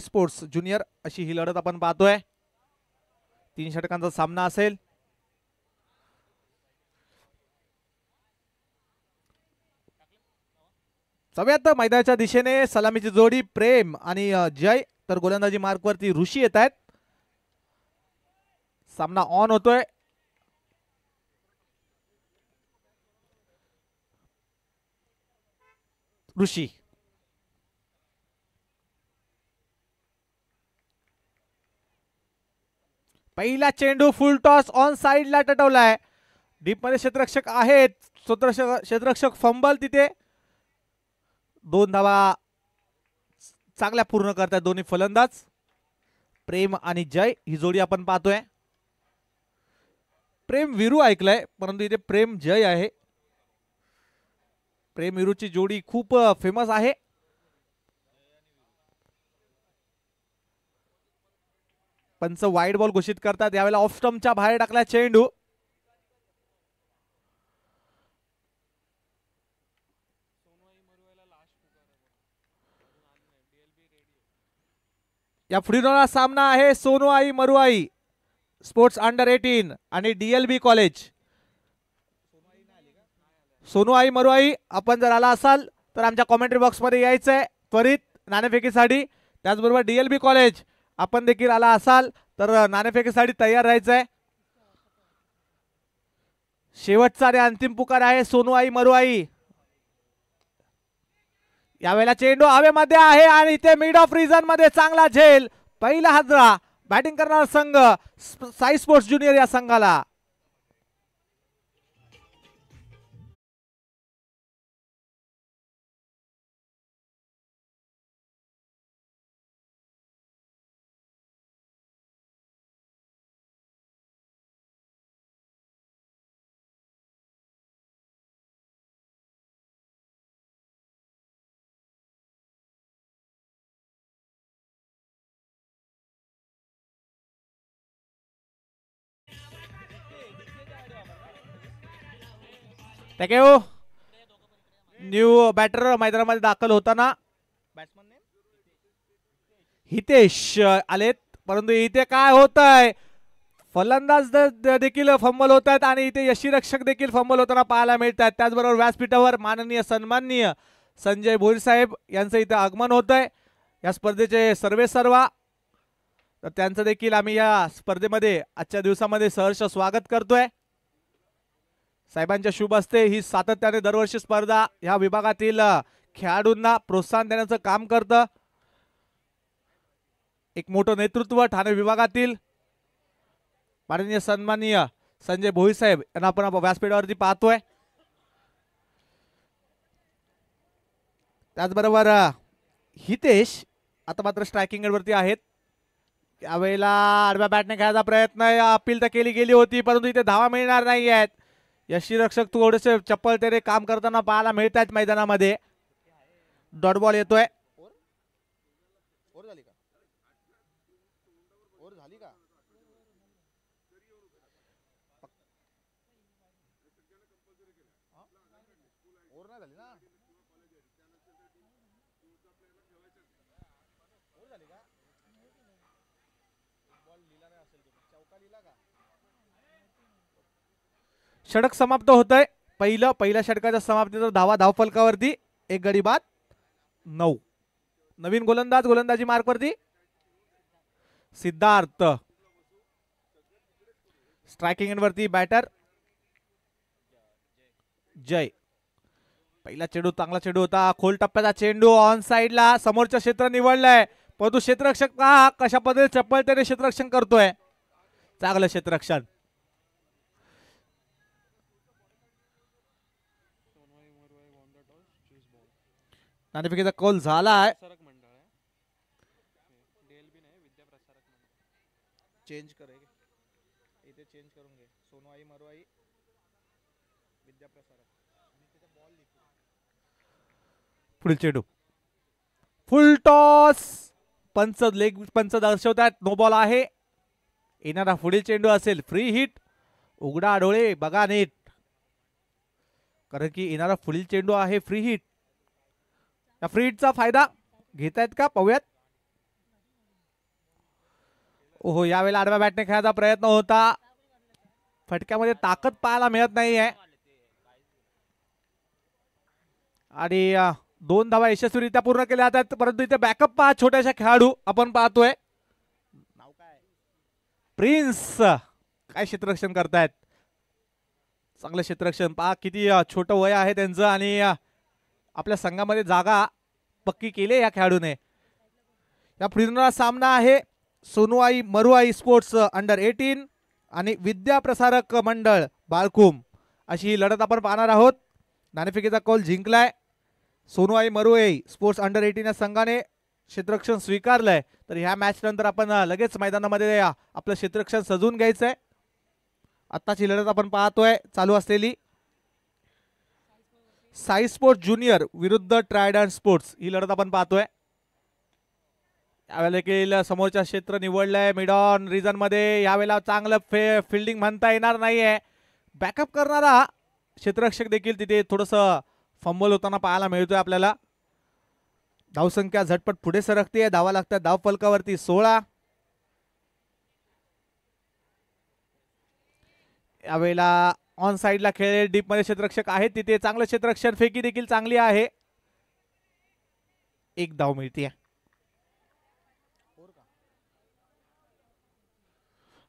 sports junior अशी ही लढत आपण पाहतोय तीन षटकांचा सामना असेल सगळ्यात मैदानाच्या दिशेने सलामीची जोडी प्रेम आणि जय तर गोलंदाजी मार्कवरती ऋषी येत आहेत सामना ऑन होतोय ऋषी पहिला चेंडू फुल टॉस ऑन साईडला टटवलाय डीपमध्ये क्षेत्ररक्षक आहेत क्षेत्ररक्षक फंबल तिथे दोन धावा चांगल्या पूर्ण करतात दोन्ही फलंदाज प्रेम आणि जय ही जोडी आपण पाहतोय प्रेम विरू ऐकलंय परंतु इथे प्रेम जय आहे प्रेम विरूची जोडी खूप फेमस आहे पंच वाईड बॉल घोषित करतात यावेळेला ऑफ स्टम्पच्या बाहेर टाकला चेंडू या रोला सामना आहे आई मरुआई स्पोर्ट्स अंडर एटीन आणि डीएलबी कॉलेज आई मरुआई आपण जर आला असाल तर आमच्या कॉमेंट्री बॉक्समध्ये यायचं आहे त्वरित नाणेफेकीसाठी त्याचबरोबर डीएलबी कॉलेज आपण देखील आला असाल तर नाणेफेकीसाठी तयार राहायचं शेवटचा रे अंतिम पुकार आहे मरु मरुआई यावेळेला चेंडू हवेमध्ये आहे आणि इथे मिड ऑफ रिझन मध्ये चांगला झेल पहिला हजरा बॅटिंग करणारा संघ साई स्पोर्ट्स ज्युनियर या संघाला यू न्यू बॅटर मैदानामध्ये दाखल होताना बॅट्समन हितेश आलेत परंतु इथे काय होत आहे फलंदाज देखील फंबल होत आहेत आणि इथे यशीरक्षक देखील फंबल होताना पाहायला मिळतात त्याचबरोबर व्यासपीठावर माननीय सन्माननीय संजय भोईर साहेब यांचं इथे आगमन होत आहे या स्पर्धेचे सर्वे सर्वा तर त्यांचं देखील आम्ही या स्पर्धेमध्ये आजच्या दिवसामध्ये सहर्ष स्वागत करतोय साहेबांच्या शुभ असते ही सातत्याने दरवर्षी स्पर्धा ह्या विभागातील खेळाडूंना प्रोत्साहन देण्याचं काम करतं एक मोठं नेतृत्व ठाणे विभागातील माननीय सन्माननीय संजय भोई साहेब यांना आपण व्यासपीठावरती पाहतोय त्याचबरोबर हितेश आता मात्र स्ट्रायकिंग वरती आहेत त्यावेळेला आडव्या बॅटने खेळायचा प्रयत्न अपील तर केली गेली होती परंतु इथे धावा मिळणार नाही आहेत यशिरक्षक थोडेसे चप्पल तेरे काम करताना पाहायला मिळत आहेत मैदानामध्ये डॉट बॉल येतोय चौका का षटक समाप्त होतंय पहिलं पहिल्या षटकाच्या समाप्तीचा धावा धावफलकावरती एक गडी बाद नऊ नवीन गोलंदाज गोलंदाजी मार्कवरती सिद्धार्थ स्ट्रायकिंग वरती बॅटर जय पहिला चेंडू चांगला चेंडू होता खोल टप्प्याचा चेंडू ऑन साइडला समोरचं क्षेत्र निवडलंय परंतु क्षेत्ररक्षक कशा पद्धतीने चप्पल त्याने क्षेत्ररक्षण करतोय चांगलं क्षेत्ररक्षण नाणेफेकीचा कॉल झाला आहे चेंज करून पुढील चेंडू फुल टॉस पंच लेग पंच दर्शवतात नो बॉल आहे येणारा पुढील चेंडू असेल फ्री हिट उघडा डोळे बघा नेट कारण की येणारा पुढील चेंडू आहे फ्री हिट या चा फायदा घेतायत का पाहूयात ओहो यावेळेला आडव्या बॅटने खेळायचा प्रयत्न होता फटक्यामध्ये ताकद पाहायला मिळत नाही आहे आणि दोन धावा यशस्वीरित्या पूर्ण केल्या जातात परंतु इथे बॅकअप पहा छोट्याशा खेळाडू आपण पाहतोय प्रिन्स काय क्षेत्ररक्षण करतायत चांगलं क्षेत्ररक्षण पहा किती छोटं वय आहे त्यांचं आणि आपल्या संघामध्ये जागा पक्की केले या खेळाडूने या पुढील सामना आहे सोनुआई मरुआई स्पोर्ट्स अंडर एटीन आणि विद्या प्रसारक मंडळ बाळकुम अशी ही लढत आपण पाहणार आहोत नाणेफिकेचा कॉल जिंकलाय सोनुआई मरुआई स्पोर्ट्स अंडर एटीन या संघाने क्षेत्ररक्षण स्वीकारलंय तर ह्या मॅचनंतर आपण लगेच मैदानामध्ये आपलं क्षेत्ररक्षण घ्यायचं आहे आत्ताची लढत आपण पाहतोय चालू असलेली साई स्पोर्ट ज्युनियर विरुद्ध ट्रायड अँड स्पोर्ट्स ही लढत आपण पाहतोय यावेळेला देखील समोरच्या क्षेत्र निवडलंय मिडॉन रिझन मध्ये यावेळेला चांगलं फे फिल्डिंग म्हणता येणार आहे बॅकअप करणारा क्षेत्ररक्षक देखील तिथे थोडंसं फंबल होताना पाहायला मिळतोय आपल्याला धावसंख्या झटपट पुढे सरकते धावा लागतात धाव फलकावरती सोळा यावेळेला ऑन साईडला खेळले डीपमध्ये क्षेत्ररक्षक आहेत तिथे चांगलं क्षेत्ररक्षण फेकी देखील चांगली आहे एक धाव मिळते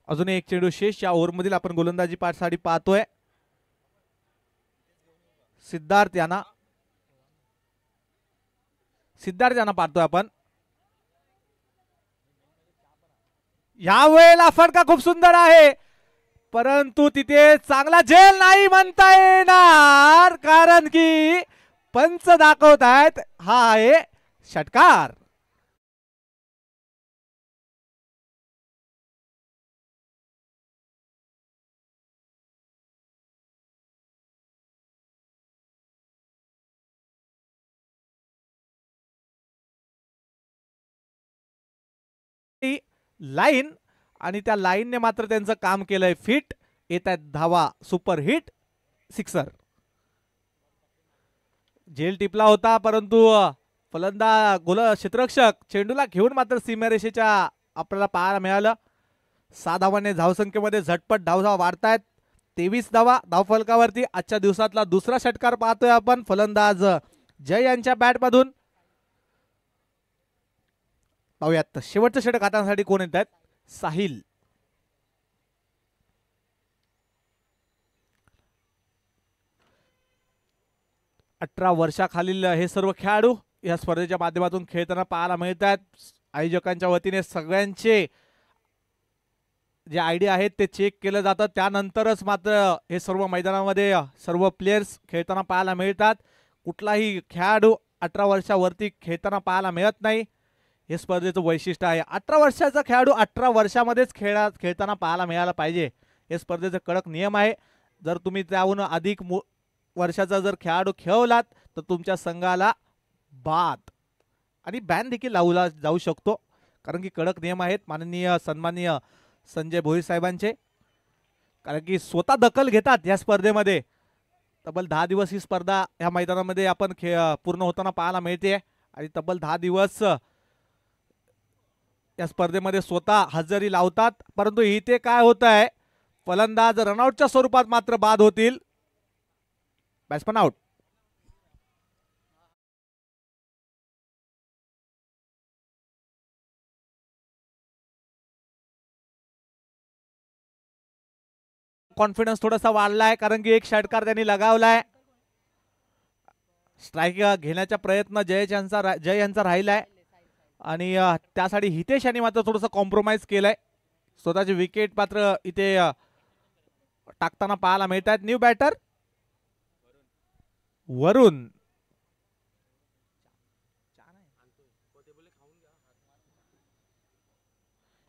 अजून एक चेंडू शेष या मधील आपण गोलंदाजी साडी पाहतोय सिद्धार्थ यांना सिद्धार्थ यांना पाहतोय आपण या वेळेला फटका खूप सुंदर आहे परंतु तिथे चांगला जेल नाही म्हणता येणार कारण की पंच दाखवत आहेत हा आहे षटकार लाईन आणि त्या लाईनने मात्र त्यांचं काम केलंय फिट येत आहेत धावा सुपर हिट सिक्सर झेल टिपला होता परंतु फलंदा गोल क्षेत्ररक्षक चेंडूला घेऊन मात्र सीमारेषेच्या आपल्याला पाहायला मिळालं सहा धावाने धावसंख्येमध्ये झटपट धावधाव वाढतायत तेवीस धावा धावफलकावरती आजच्या दिवसातला दुसरा षटकार पाहतोय आपण फलंदाज जय यांच्या बॅटमधून पाहूयात शेवटचं षटक हातांसाठी कोण येत आहेत साहिल अठरा वर्षाखालील हे सर्व खेळाडू या स्पर्धेच्या माध्यमातून खेळताना पाहायला मिळतात आयोजकांच्या वतीने सगळ्यांचे जे आय डी आहेत ते चेक केलं जातं त्यानंतरच मात्र हे सर्व मैदानामध्ये सर्व प्लेयर्स खेळताना पाहायला मिळतात कुठलाही खेळाडू अठरा वर्षावरती खेळताना पाहायला मिळत नाही हे स्पर्धेचं वैशिष्ट्य आहे अठरा वर्षाचा खेळाडू अठरा वर्षामध्येच खेळा खेळताना पाहायला मिळायला पाहिजे हे स्पर्धेचं कडक नियम आहे जर तुम्ही त्याहून अधिक मु वर्षाचा जर खेळाडू खेळवलात तर तुमच्या संघाला बाद आणि बॅन देखील लावला जाऊ शकतो कारण की कडक नियम आहेत माननीय सन्माननीय संजय भोईसाहेबांचे साहेबांचे कारण की स्वतः दखल घेतात या स्पर्धेमध्ये तब्बल दहा दिवस ही स्पर्धा ह्या मैदानामध्ये आपण खे पूर्ण होताना पाहायला मिळते आणि तब्बल दहा दिवस या स्पर्धेमध्ये स्वतः हजेरी लावतात परंतु इथे काय होत आहे फलंदाज रनआउटच्या स्वरूपात मात्र बाद होतील बॅट्समन आउट कॉन्फिडन्स थोडासा वाढला आहे कारण की एक षटकार त्यांनी लगावलाय स्ट्राईक घेण्याचा प्रयत्न जय यांचा जय यांचा राहिला आहे आणि त्यासाठी हितेश यांनी मात्र थोडंसं कॉम्प्रोमाइज केलंय स्वतःचे विकेट मात्र इथे टाकताना पाहायला मिळत आहेत न्यू बॅटर वरुण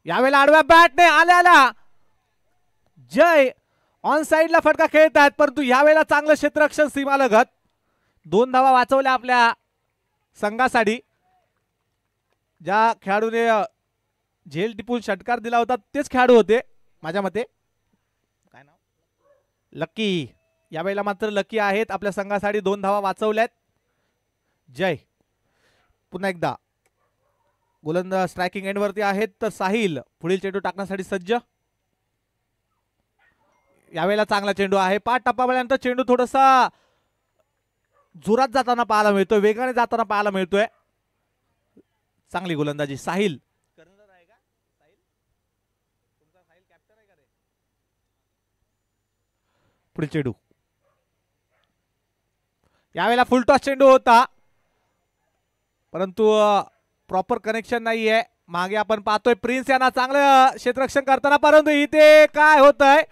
यावेळेला आडव्या बॅटने आल्या जय ऑन साईडला फटका खेळत आहेत परंतु यावेळेला चांगलं क्षेत्ररक्षण लगत दोन धावा वाचवल्या आपल्या संघासाठी ज्या खेळाडूने झेल टिपून षटकार दिला होता तेच खेळाडू होते माझ्या मते काय नाव लकी यावेळेला मात्र लकी आहेत आपल्या संघासाठी दोन धावा वाचवल्यात जय पुन्हा एकदा गोलंद स्ट्रायकिंग एंडवरती आहेत तर साहिल पुढील चेंडू टाकण्यासाठी सज्ज यावेळेला चांगला चेंडू आहे पाच मिळाल्यानंतर चेंडू थोडासा जोरात जाताना पाहायला मिळतोय वेगाने जाताना पाहायला मिळतोय चांगली गोलंदाजी साहिल पुढील चेंडू यावेळेला फुल टॉस चेंडू होता परंतु प्रॉपर कनेक्शन नाहीये मागे आपण पाहतोय प्रिन्स यांना चांगलं क्षेत्ररक्षण करताना परंतु इथे काय होत आहे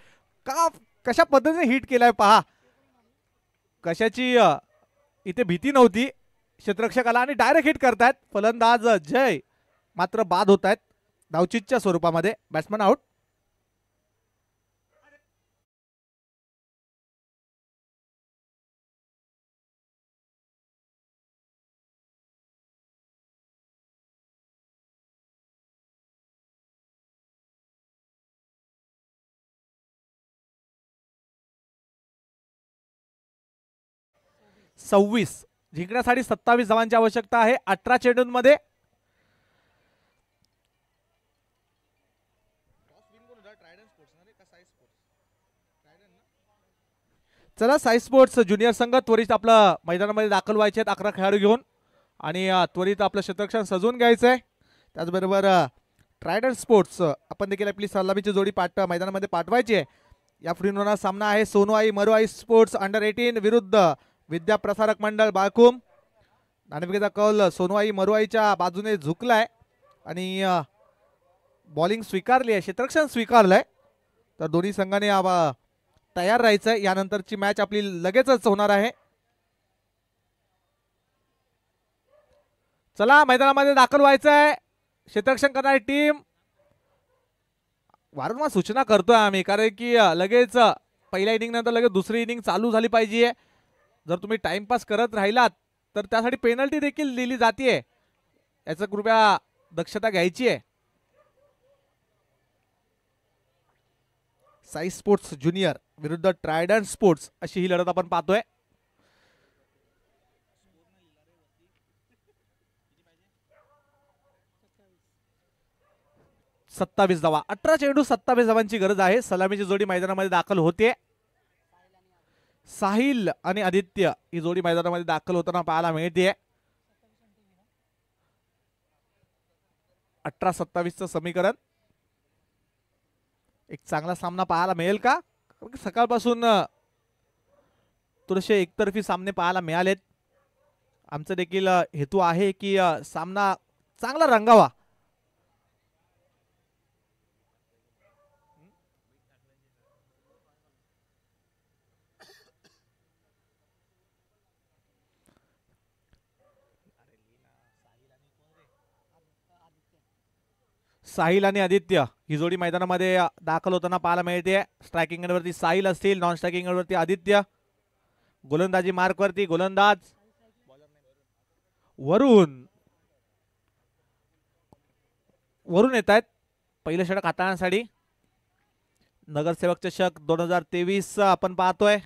का कशा पद्धतीने हिट केलाय पहा कशाची इथे भीती नव्हती क्षेत्रक्षकाला आणि डायरेक्ट हिट करतायत फलंदाज जय मात्र बाद होत आहेत धावचितच्या स्वरूपामध्ये बॅट्समन आउट सव्वीस जिंकण्यासाठी सत्तावीस धावांची आवश्यकता आहे अठरा चेंडूंमध्ये चला साई स्पोर्ट्स ज्युनियर संघ त्वरित आपलं मैदानामध्ये दाखल व्हायचे आहेत अकरा खेळाडू घेऊन आणि त्वरित आपलं क्षेत्रक्षण सजवून घ्यायचं आहे त्याचबरोबर ट्रायडन स्पोर्ट्स आपण देखील आपली सलामीची जोडी पाठ मैदानामध्ये पाठवायची आहे या फ्रीनोना सामना आहे सोनू आई मरुआई स्पोर्ट्स अंडर एटीन विरुद्ध विद्या प्रसारक मंडळ बाळकुम नाणेफेकीचा कौल सोनवाई मरुवाईच्या बाजूने झुकलाय आणि बॉलिंग स्वीकारली आहे क्षेत्रक्षण स्वीकारलंय तर दोन्ही संघाने तयार राहायचं यानंतरची मॅच आपली लगेचच होणार आहे चला मैदानामध्ये दाखल व्हायचंय क्षेत्रक्षण करणारी टीम वारंवार सूचना करतोय आम्ही कारण की लगेच पहिल्या इनिंग नंतर लगेच दुसरी इनिंग चालू झाली पाहिजे जर तुम्ही टाइमपास करत राहिलात तर त्यासाठी पेनल्टी देखील दिली जाते याचं कृपया दक्षता घ्यायची आहे साई स्पोर्ट्स ज्युनियर विरुद्ध ट्रायडन स्पोर्ट्स अशी ही लढत आपण पाहतोय सत्तावीस धावा अठरा चेंडू सत्तावीस धावांची गरज आहे सलामीची जोडी मैदानामध्ये दाखल होते साहिल आणि आदित्य ही जोडी मैदानामध्ये दाखल होताना पाहायला मिळते अठरा सत्तावीस चं समीकरण एक चांगला सामना पाहायला मिळेल का सकाळपासून थोडेसे एकतर्फी सामने पाहायला मिळालेत आमचा देखील हेतू आहे की सामना चांगला रंगावा साहिल आणि आदित्य ही जोडी मैदानामध्ये दाखल होताना पाहायला मिळते स्ट्रायकिंग वरती साहिल असतील नॉन स्ट्रायकिंग वरती आदित्य गोलंदाजी मार्कवरती गोलंदाज वरून वरून येत आहेत पहिलं षटक हाताळण्यासाठी नगरसेवक चषक दोन हजार तेवीस आपण पाहतोय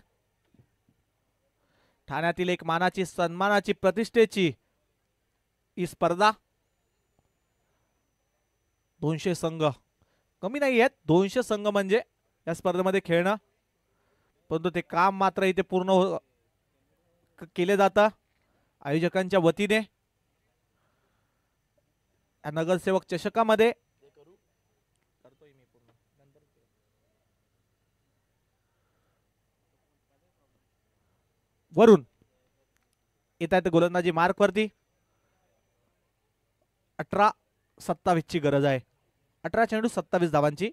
ठाण्यातील एक मानाची सन्मानाची प्रतिष्ठेची ही स्पर्धा दोनशे संघ कमी नाही आहेत दोनशे संघ म्हणजे या स्पर्धेमध्ये खेळणं परंतु ते काम मात्र इथे पूर्ण हो केले जातं आयोजकांच्या वतीने या नगरसेवक चषकामध्ये वरून येत आहेत गोलंदाजी मार्कवरती अठरा सत्तावीसची गरज आहे अठरा चेंडू सत्तावीस धावांची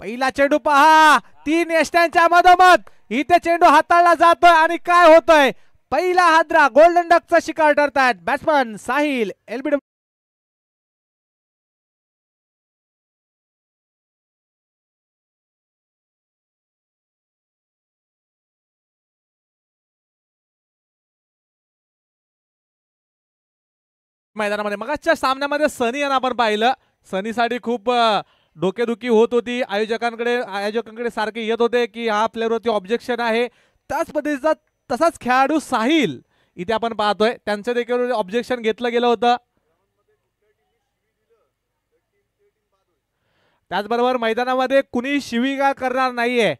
पहिला चेंडू पहा तीन यष्ट्यांच्या मधोमध इथे चेंडू हाताळला जातोय आणि काय होतोय पहिला हादरा गोल्डन डकचा शिकार ठरतायत बॅट्समन साहिल एलबीडब्ल्यू मैदानामध्ये मगाच्या सामन्यामध्ये सनी यांना आपण पाहिलं सनीसाठी खूप डोकेदुखी होत होती आयोजकांकडे आयोजकांकडे सारखे येत होते की हा प्लेअरवरती ऑब्जेक्शन आहे त्याच पद्धतीचा तसाच खेळाडू साहिल इथे आपण पाहतोय त्यांचं देखील ऑब्जेक्शन घेतलं गेलं होतं त्याचबरोबर मैदानामध्ये कुणी शिवीगाळ करणार नाहीये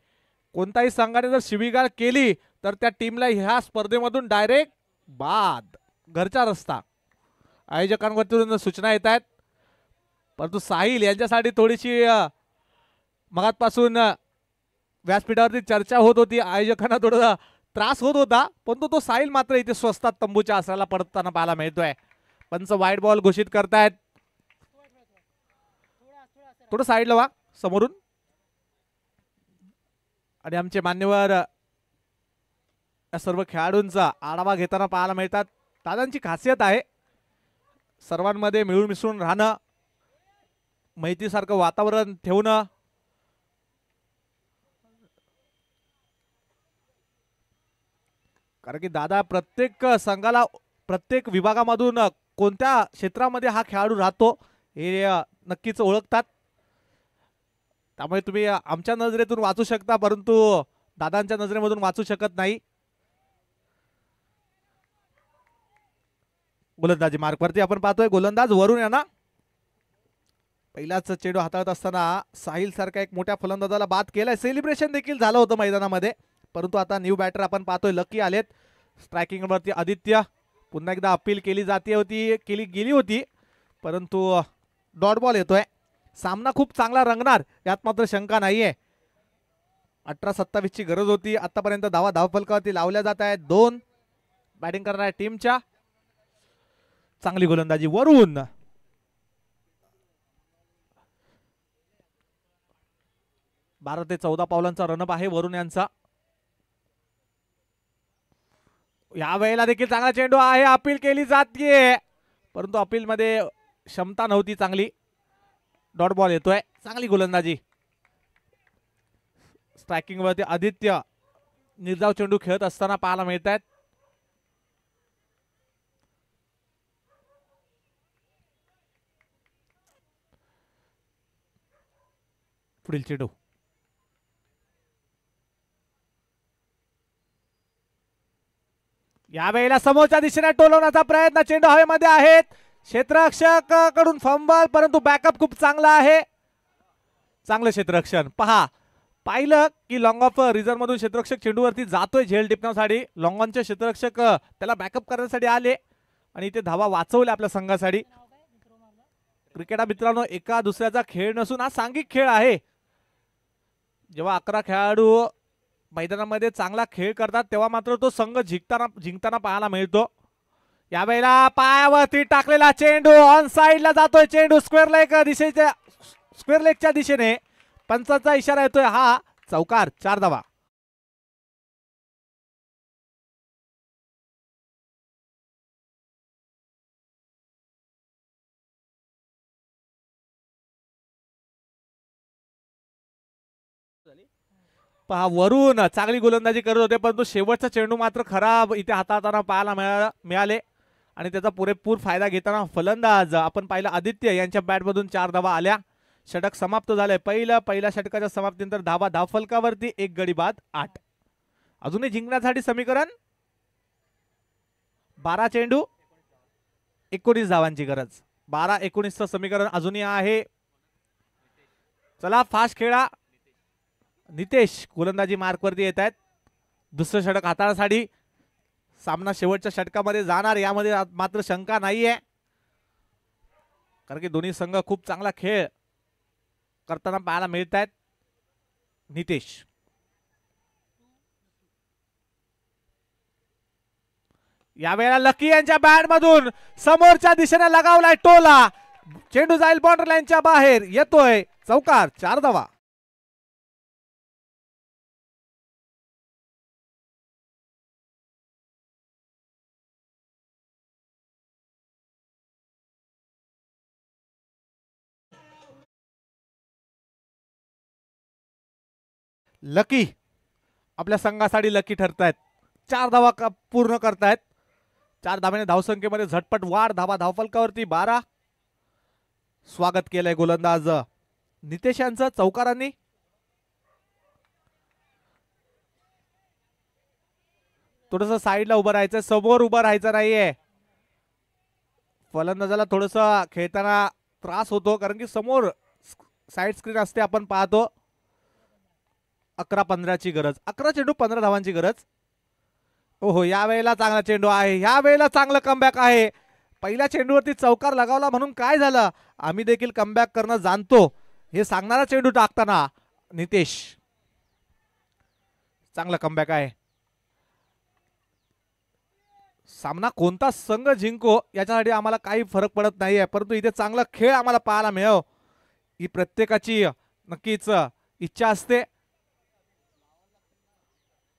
कोणताही संघाने जर शिवीगाळ केली तर त्या टीमला ह्या स्पर्धेमधून डायरेक्ट बाद घरचा रस्ता आयोजकांवरती सूचना येत आहेत परंतु साहिल यांच्यासाठी थोडीशी मगातपासून व्यासपीठावरती चर्चा होत होती आयोजकांना थोडा त्रास होत होता परंतु तो साहिल मात्र इथे स्वस्तात तंबूच्या आसराला पडताना पाहायला मिळतोय पंच वाईट बॉल घोषित करतायत थोडं साईडला वा समोरून आणि आमचे मान्यवर या सर्व खेळाडूंचा आढावा घेताना पाहायला मिळतात दादांची खासियत आहे सर्वांमध्ये मिळून मिसळून राहणं माहितीसारखं वातावरण ठेवणं कारण की दादा प्रत्येक संघाला प्रत्येक विभागामधून कोणत्या क्षेत्रामध्ये हा खेळाडू राहतो हे नक्कीच ओळखतात त्यामुळे तुम्ही आमच्या नजरेतून वाचू शकता परंतु दादांच्या नजरेमधून वाचू शकत नाही गोलंदाजी मार्कवरती आपण पाहतोय गोलंदाज वरून ना पहिलाच चेडू हाताळत असताना साहिल सारखा एक मोठ्या फलंदाजाला बाद केलाय सेलिब्रेशन देखील झालं होतं मैदानामध्ये परंतु आता न्यू बॅटर आपण पाहतोय लकी आलेत स्ट्रायकिंगवरती आदित्य पुन्हा एकदा अपील केली जाते होती केली गेली होती परंतु डॉट बॉल येतोय सामना खूप चांगला रंगणार यात मात्र शंका नाहीये अठरा सत्तावीसची गरज होती आतापर्यंत धावा धावफलकावरती लावल्या जात आहेत दोन बॅटिंग करणाऱ्या टीमच्या चांगली गोलंदाजी वरून बारा ते चौदा पावलांचा रनअप आहे वरुण यांचा या वेळेला देखील चांगला चेंडू आहे अपील केली जाते परंतु अपील मध्ये क्षमता नव्हती चांगली डॉट बॉल येतोय चांगली गोलंदाजी स्ट्रायकिंग वरती आदित्य निर्जाव चेंडू खेळत असताना पाहायला मिळत आहेत पुढील चेडू यावेळेला समोरच्या दिशेने टोलवण्याचा प्रयत्न चेंडू हवेमध्ये आहेत क्षेत्ररक्षकाकडून फंबल परंतु बॅकअप खूप चांगला आहे चांगलं क्षेत्ररक्षण पहा पाहिलं की लॉंग ऑफ रिझर्व मधून क्षेत्ररक्षक चेंडूवरती जातोय झेल टिपण्यासाठी लॉंग ऑनचे क्षेत्ररक्षक त्याला बॅकअप करण्यासाठी आले आणि इथे धावा वाचवले आपल्या संघासाठी क्रिकेटा मित्रांनो एका दुसऱ्याचा खेळ नसून हा सांघिक खेळ आहे जेव्हा अकरा खेळाडू मैदानामध्ये चांगला खेळ करतात तेव्हा मात्र तो संघ जिंकताना जिंकताना पाहायला मिळतो यावेळेला पायावरती टाकलेला चेंडू ऑन साईडला जातोय चेंडू स्क्वेअर लेग दिशेच्या स्क्वेअर लेगच्या दिशेने पंचाचा इशारा येतोय हा चौकार चार धावा पहा वरून चांगली गोलंदाजी करत होते परंतु शेवटचा चेंडू मात्र खराब इथे हाताळताना पाहायला मिळा मिळाले आणि त्याचा पुरेपूर फायदा घेताना फलंदाज आपण पाहिलं आदित्य यांच्या बॅटमधून चार धावा आल्या षटक समाप्त झालंय पहिलं पहिल्या षटकाच्या समाप्तीनंतर धावा धाव फलकावरती एक गडी बाद आठ अजूनही जिंकण्यासाठी समीकरण बारा चेंडू एकोणीस धावांची गरज बारा एकोणीसचं समीकरण अजूनही आहे चला फास्ट खेळा नितेश गोलंदाजी मार्कवरती येत आहेत दुसरं षटक हाताळासाठी सामना शेवटच्या षटकामध्ये जाणार यामध्ये मात्र शंका नाहीये कारण की दोन्ही संघ खूप चांगला खेळ करताना पाहायला मिळत आहेत नितेश यावेळेला लकी यांच्या बॅट मधून समोरच्या दिशेने लगावलाय टोला चेंडू जाईल बॉर्डर लाईनच्या बाहेर येतोय चौकार चार धावा लकी आपल्या संघासाठी लकी ठरतायत चार धावा का पूर्ण करतायत चार धाव्याने धावसंख्येमध्ये झटपट वाढ धावा धावफलकावरती बारा स्वागत केलंय गोलंदाज नितेश यांचं चौकारांनी थोडस साईडला उभं राहायचं समोर उभं राहायचं नाहीये फलंदाजाला थोडस खेळताना त्रास होतो कारण की समोर साईड स्क्रीन असते आपण पाहतो अकरा पंधराची गरज अकरा चेंडू पंधरा धावांची गरज ओहो या वेळेला चांगला चेंडू आहे या वेळेला चांगलं कमबॅक आहे पहिल्या चेंडूवरती चौकार लगावला म्हणून काय झालं आम्ही देखील कमबॅक करणं जाणतो हे सांगणारा चेंडू टाकताना नितेश चांगला कमबॅक आहे सामना कोणता संघ जिंको याच्यासाठी आम्हाला काही फरक पडत नाही आहे परंतु इथे चांगला खेळ आम्हाला पाहायला मिळव ही प्रत्येकाची नक्कीच इच्छा असते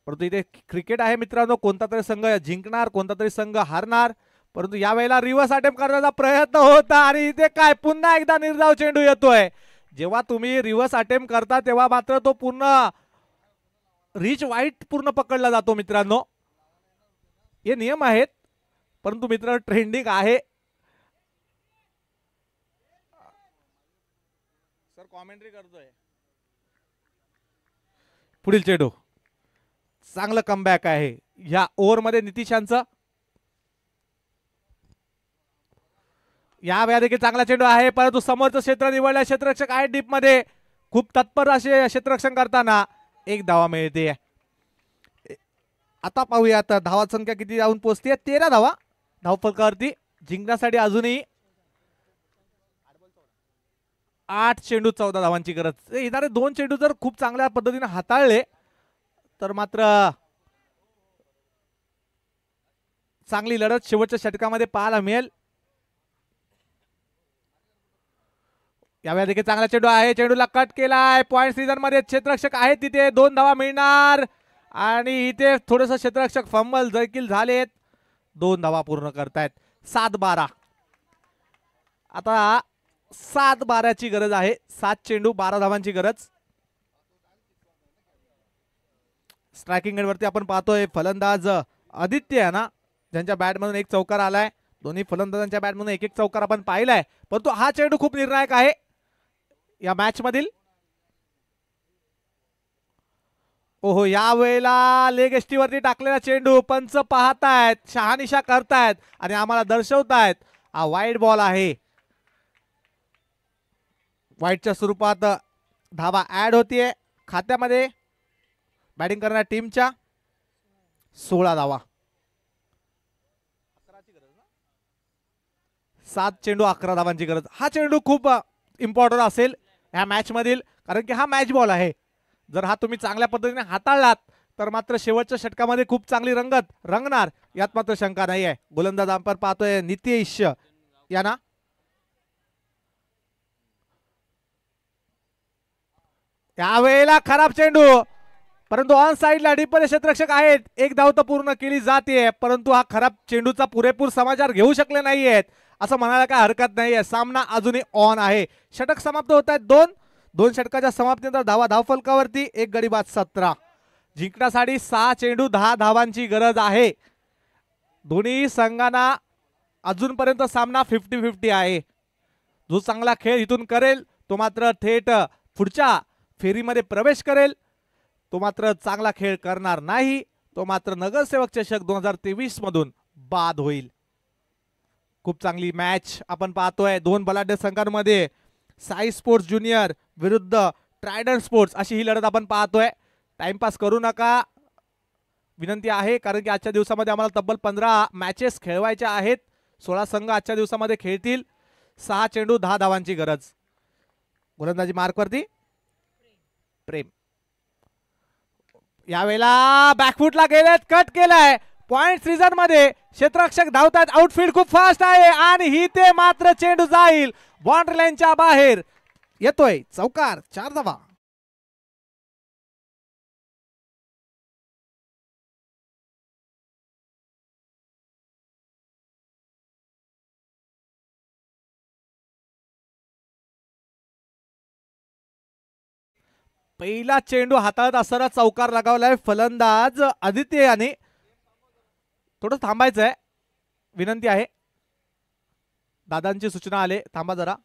परंतु इथे क्रिकेट आहे मित्रांनो कोणता तरी संघ जिंकणार कोणता तरी संघ हारणार परंतु यावेळेला रिव्हर्स अटेम्प्ट करण्याचा प्रयत्न होता आणि इथे काय पुन्हा एकदा निर्धाव चेंडू येतोय जेव्हा तुम्ही रिव्हर्स अटेम्प्ट करता तेव्हा मात्र तो पूर्ण रिच वाईट पूर्ण पकडला जातो मित्रांनो हे नियम आहेत परंतु मित्र ट्रेंडिंग आहे सर कॉमेंट्री करतोय पुढील चेंडू चांगलं कमबॅक आहे या ओव्हरमध्ये नितीशांचं या वेळा देखील चांगला चेंडू आहे परंतु समोरचं क्षेत्र निवडलं क्षेत्ररक्षक आहे डीपमध्ये खूप तत्पर असे क्षेत्ररक्षण करताना एक धावा मिळते आता पाहूया आता धावा संख्या किती जाऊन पोहोचते तेरा धावा धावफलकावरती जिंकण्यासाठी अजूनही आठ चेंडू चौदा धावांची गरज येणारे दोन चेंडू जर खूप चांगल्या पद्धतीने हाताळले तर मात्र चांगली लढत शेवटच्या षटकामध्ये पाहायला मिळेल यावेळी देखील चांगला चेंडू आहे चेंडूला कट केलाय पॉईंट सीझन मध्ये क्षेत्ररक्षक आहेत तिथे दोन धावा मिळणार आणि इथे थोडस क्षेत्ररक्षक फंबल देखील झालेत दोन धावा पूर्ण करतायत सात बारा आता सात बाराची गरज आहे सात चेंडू बारा धावांची गरज स्ट्रायकिंग वरती आपण पाहतोय फलंदाज आदित्य आहे ना ज्यांच्या बॅटमधून एक चौकार आलाय दोन्ही फलंदाजांच्या बॅटमधून एक एक चौकार आपण पाहिलाय परंतु हा चेंडू खूप निर्णायक आहे या मॅच मधील ओहो या वेळेला लेग वरती टाकलेला चेंडू पंच पाहतायत शहानिशा करतायत आणि आम्हाला दर्शवतायत हा वाईट बॉल आहे वाईटच्या स्वरूपात धावा ऍड होतीये खात्यामध्ये बॅटिंग करणाऱ्या टीमच्या सोळा धावा सात चेंडू अकरा धावांची गरज हा चेंडू खूप इम्पॉर्टंट असेल या मॅच मधील कारण की हा मॅच बॉल आहे जर हा तुम्ही चांगल्या पद्धतीने हाताळलात तर मात्र शेवटच्या षटकामध्ये खूप चांगली रंगत रंगणार यात मात्र शंका नाही आहे गोलंदाज पाहतोय नितेश यांना यावेळेला खराब चेंडू परंतु ऑन साईडला डिपले क्षेत्ररक्षक आहेत एक धाव तर पूर्ण केली जाते परंतु हा खराब चेंडूचा पुरेपूर समाचार घेऊ शकले नाहीयेत असं म्हणायला काय हरकत नाहीये सामना अजूनही ऑन आहे षटक समाप्त होत आहेत दोन दोन षटकाच्या समाप्तीनंतर धावा धावफलकावरती एक गडी बाद सतरा जिंकण्यासाठी सहा चेंडू दहा धावांची गरज आहे दोन्ही संघांना अजूनपर्यंत सामना फिफ्टी फिफ्टी आहे जो चांगला खेळ इथून करेल तो मात्र थेट पुढच्या फेरीमध्ये प्रवेश करेल तो मात्र चांगला खेळ करणार नाही तो मात्र नगरसेवक चषक दोन हजार तेवीस मधून बाद होईल खूप चांगली मॅच आपण पाहतोय दोन बलाढ्य संघांमध्ये साई स्पोर्ट्स ज्युनियर विरुद्ध ट्रायडन स्पोर्ट्स अशी ही लढत आपण पाहतोय टाइमपास करू नका विनंती आहे कारण की आजच्या दिवसामध्ये आम्हाला तब्बल पंधरा मॅचेस खेळवायच्या आहेत सोळा संघ आजच्या दिवसामध्ये खेळतील सहा चेंडू दहा धावांची गरज गोलंदाजी मार्कवरती प्रेम यावेळेला बॅकफूटला गेलेत कट केलाय पॉइंट सीजन मध्ये क्षेत्ररक्षक धावतात आउटफील्ड खूप फास्ट आहे आणि ही ते मात्र चेंडू जाईल बाउंड्री लाईनच्या बाहेर येतोय चौकार चार धावा पहिला चेंडू हाताळत असताना चौकार लगावलाय फलंदाज आदित्य याने थोडं थांबायचंय विनंती आहे दादांची सूचना आले थांबा जरा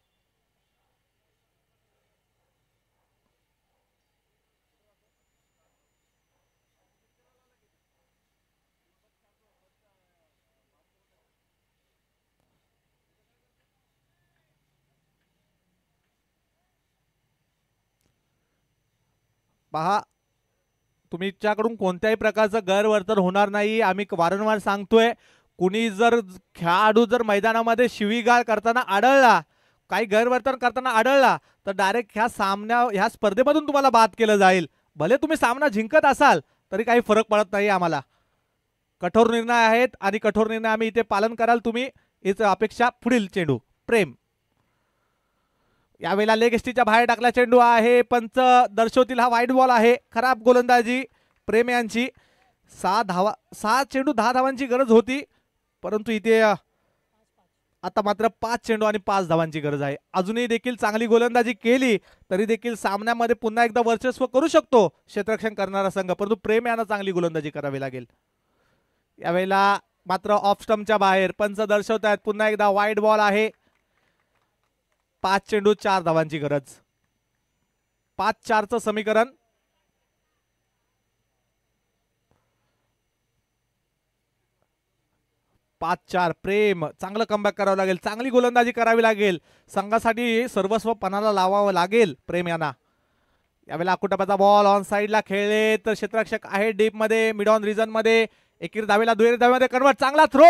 पहा तुम्हीच्याकडून कोणत्याही प्रकारचं गैरवर्तन होणार नाही आम्ही वारंवार सांगतोय कुणी जर खेळाडू जर मैदानामध्ये शिवीगाळ करताना आढळला काही गैरवर्तन करताना आढळला तर डायरेक्ट ह्या सामन्या ह्या स्पर्धेमधून तुम्हाला बाद केलं जाईल भले तुम्ही सामना जिंकत असाल तरी काही फरक पडत नाही आम्हाला कठोर निर्णय आहेत आणि कठोर निर्णय आम्ही इथे पालन कराल तुम्ही याचं अपेक्षा पुढील चेंडू प्रेम यावेळेला लेग स्टीच्या बाहेर टाकला चेंडू आहे पंच दर्शवतील हा वाईट बॉल आहे खराब गोलंदाजी प्रेम यांची सहा धावा सहा चेंडू दहा धावांची गरज होती परंतु इथे आता मात्र पाच चेंडू आणि पाच धावांची गरज आहे अजूनही देखील चांगली गोलंदाजी केली तरी देखील सामन्यामध्ये पुन्हा एकदा वर्चस्व करू शकतो क्षेत्ररक्षण करणारा संघ परंतु प्रेम यांना चांगली गोलंदाजी करावी लागेल यावेळेला मात्र ऑफ स्टमच्या बाहेर पंच दर्शवत आहेत पुन्हा एकदा वाईट बॉल आहे पाच चेंडू चार धावांची गरज पाच चारचं समीकरण पाच चार प्रेम चांगलं कमबॅक करावं लागेल चांगली गोलंदाजी करावी लागेल संघासाठी सर्वस्व पणाला लावावं लागेल प्रेम यांना यावेळेला अकुटपाचा बॉल ऑन साईडला खेळले तर क्षेत्ररक्षक आहे डीपमध्ये मिड ऑन रिझनमध्ये एकेरी धावेला दुहेरी धावेमध्ये कन्वर्ट चांगला थ्रो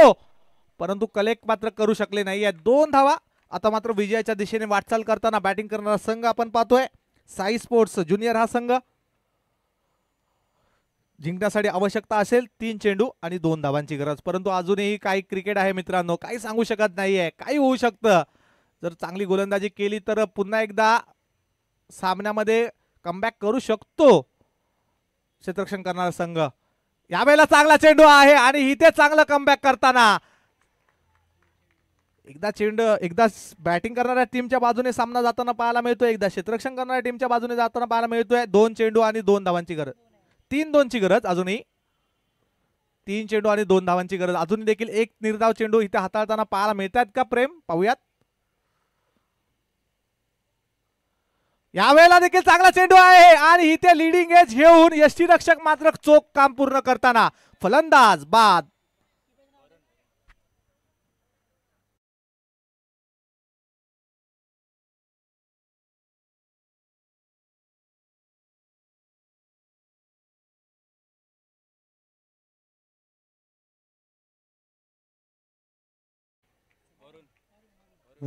परंतु कलेक्ट मात्र करू शकले नाही दोन धावा आता मात्र विजयाच्या दिशेने वाटचाल करताना बॅटिंग करणारा संघ आपण पाहतोय साई स्पोर्ट्स ज्युनियर हा संघ जिंकण्यासाठी आवश्यकता असेल तीन चेंडू आणि दोन धावांची गरज परंतु अजूनही काही क्रिकेट आहे मित्रांनो काही सांगू शकत नाहीये काही होऊ शकतं जर चांगली गोलंदाजी केली तर पुन्हा एकदा सामन्यामध्ये कमबॅक करू शकतो क्षेत्ररक्षण करणारा संघ यावेळेला चांगला चेंडू आहे आणि इथे चांगलं कमबॅक करताना एकदा चेंड एकदा बॅटिंग करणाऱ्या टीमच्या बाजूने सामना जाताना पाहायला मिळतोय एकदा क्षेत्ररक्षण करणाऱ्या टीमच्या बाजूने जाताना पाहायला मिळतोय दोन चेंडू आणि दोन धावांची गरज तीन दोनची गरज अजूनही तीन चेंडू आणि दोन धावांची गरज अजूनही देखील एक निर्धाव चेंडू इथे हाताळताना पाहायला मिळतात का प्रेम पाहूयात यावेळेला देखील चांगला चेंडू आहे आणि इथे लिडिंग एज घेऊन यष्टी रक्षक मात्र चोख काम पूर्ण करताना फलंदाज बाद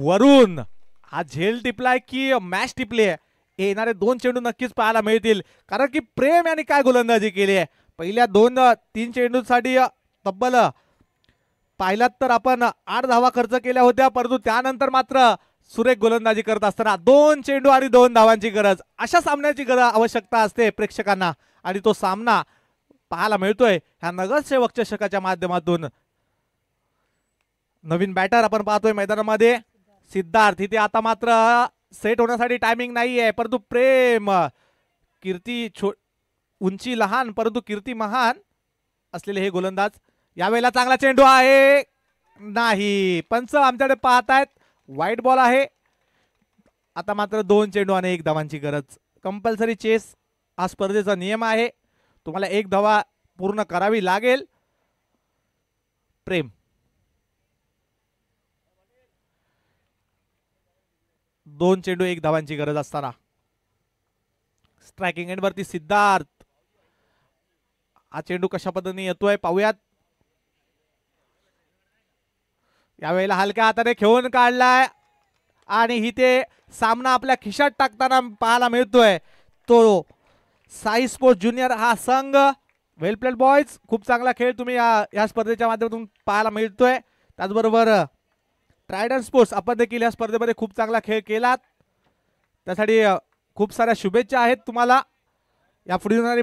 वरून हा झेल टिपलाय की मॅच टिपली आहे येणारे दोन चेंडू नक्कीच पाहायला मिळतील कारण की प्रेम यांनी काय गोलंदाजी केली आहे पहिल्या दोन तीन चेंडूंसाठी तब्बल पाहिलात तर आपण आठ धावा खर्च केल्या होत्या परंतु त्यानंतर मात्र सुरेख गोलंदाजी करत असताना दोन चेंडू आणि दोन धावांची गरज अशा सामन्याची गरज आवश्यकता असते प्रेक्षकांना आणि तो सामना पाहायला मिळतोय ह्या नगरसेवक चषकाच्या माध्यमातून नवीन बॅटर आपण पाहतोय मैदानामध्ये सिद्धार्थ इथे आता मात्र सेट होण्यासाठी टायमिंग नाही आहे परंतु प्रेम कीर्ती छो उंची लहान परंतु कीर्ती महान असलेले हे गोलंदाज यावेळेला चांगला चेंडू आहे नाही पंच आमच्याकडे पाहतायत वाईट बॉल आहे आता मात्र दोन चेंडू आणि एक धावांची गरज कंपल्सरी चेस हा स्पर्धेचा नियम आहे तुम्हाला एक धावा पूर्ण करावी लागेल प्रेम दोन चेंडू एक धावांची गरज असताना स्ट्रायकिंग एंड वरती सिद्धार्थ हा चेंडू कशा पद्धतीने येतोय पाहूयात यावेळेला हलक्या हाताने खेळून काढलाय आणि इथे सामना आपल्या खिशात टाकताना पाहायला मिळतोय तो साई स्पोर्ट्स ज्युनियर हा संघ वेल प्लेड बॉयज खूप चांगला खेळ तुम्ही या स्पर्धेच्या माध्यमातून पाहायला मिळतोय त्याचबरोबर रायड अँड स्पोर्ट्स आपण देखील या स्पर्धेमध्ये खूप चांगला खेळ केलात त्यासाठी खूप साऱ्या शुभेच्छा आहेत तुम्हाला या पुढे